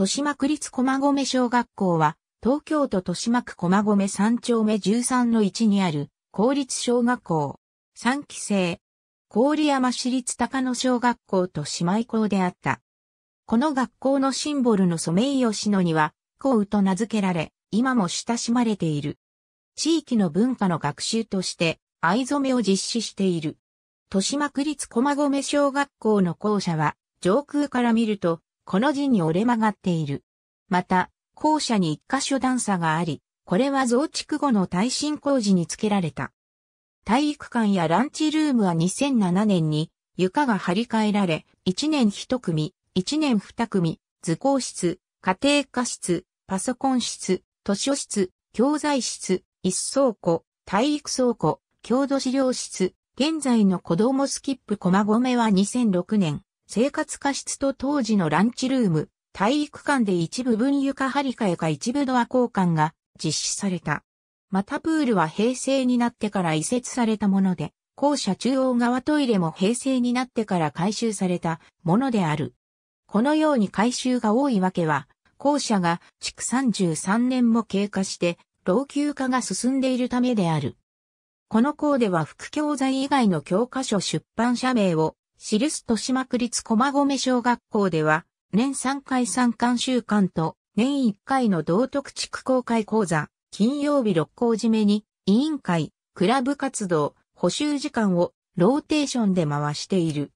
豊島区立駒込小学校は、東京都豊島区駒込3丁目13の1にある、公立小学校。3期生。郡山市立高野小学校と姉妹校であった。この学校のシンボルのソメイヨシノには、校と名付けられ、今も親しまれている。地域の文化の学習として、藍染めを実施している。豊島区立駒込小学校の校舎は、上空から見ると、この字に折れ曲がっている。また、校舎に一箇所段差があり、これは増築後の耐震工事に付けられた。体育館やランチルームは2007年に床が張り替えられ、1年1組、1年2組、図工室、家庭科室、パソコン室、図書室、教材室、一倉庫、体育倉庫、郷土資料室、現在の子供スキップ駒込は2006年、生活過失と当時のランチルーム、体育館で一部分床張り替えか一部ドア交換が実施された。またプールは平成になってから移設されたもので、校舎中央側トイレも平成になってから改修されたものである。このように改修が多いわけは、校舎が築33年も経過して老朽化が進んでいるためである。この項では副教材以外の教科書出版社名をシルス豊島区立駒込小学校では、年3回参観週間と、年1回の道徳地区公開講座、金曜日六校締めに、委員会、クラブ活動、補修時間をローテーションで回している。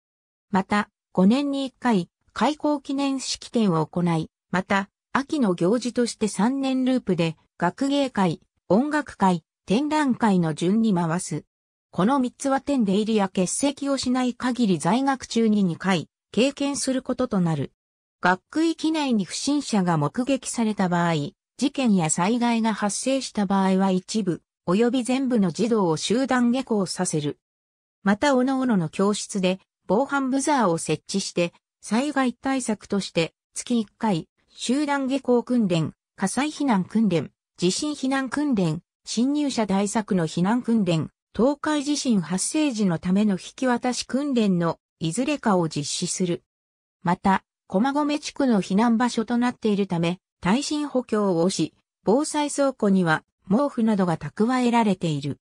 また、5年に1回、開校記念式典を行い、また、秋の行事として3年ループで、学芸会、音楽会、展覧会の順に回す。この3つは点で入りや欠席をしない限り在学中に2回経験することとなる。学区域内に不審者が目撃された場合、事件や災害が発生した場合は一部、及び全部の児童を集団下校させる。また、各々の教室で防犯ブザーを設置して、災害対策として月1回、集団下校訓練、火災避難訓練、地震避難訓練、侵入者対策の避難訓練、東海地震発生時のための引き渡し訓練のいずれかを実施する。また、駒込地区の避難場所となっているため、耐震補強をし、防災倉庫には毛布などが蓄えられている。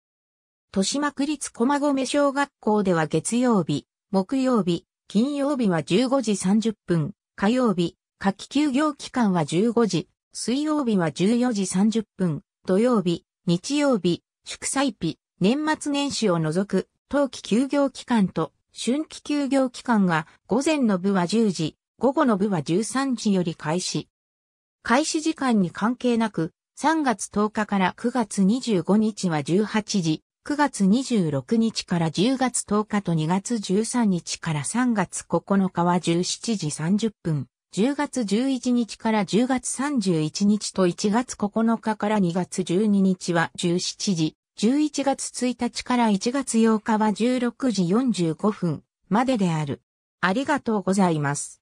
豊島区立駒込小学校では月曜日、木曜日、金曜日は15時30分、火曜日、夏季休業期間は15時、水曜日は14時30分、土曜日、日曜日、祝祭日、年末年始を除く、冬季休業期間と春季休業期間が午前の部は10時、午後の部は13時より開始。開始時間に関係なく、3月10日から9月25日は18時、9月26日から10月10日と2月13日から3月9日は17時30分、10月11日から10月31日と1月9日から2月12日は17時、11月1日から1月8日は16時45分までである。ありがとうございます。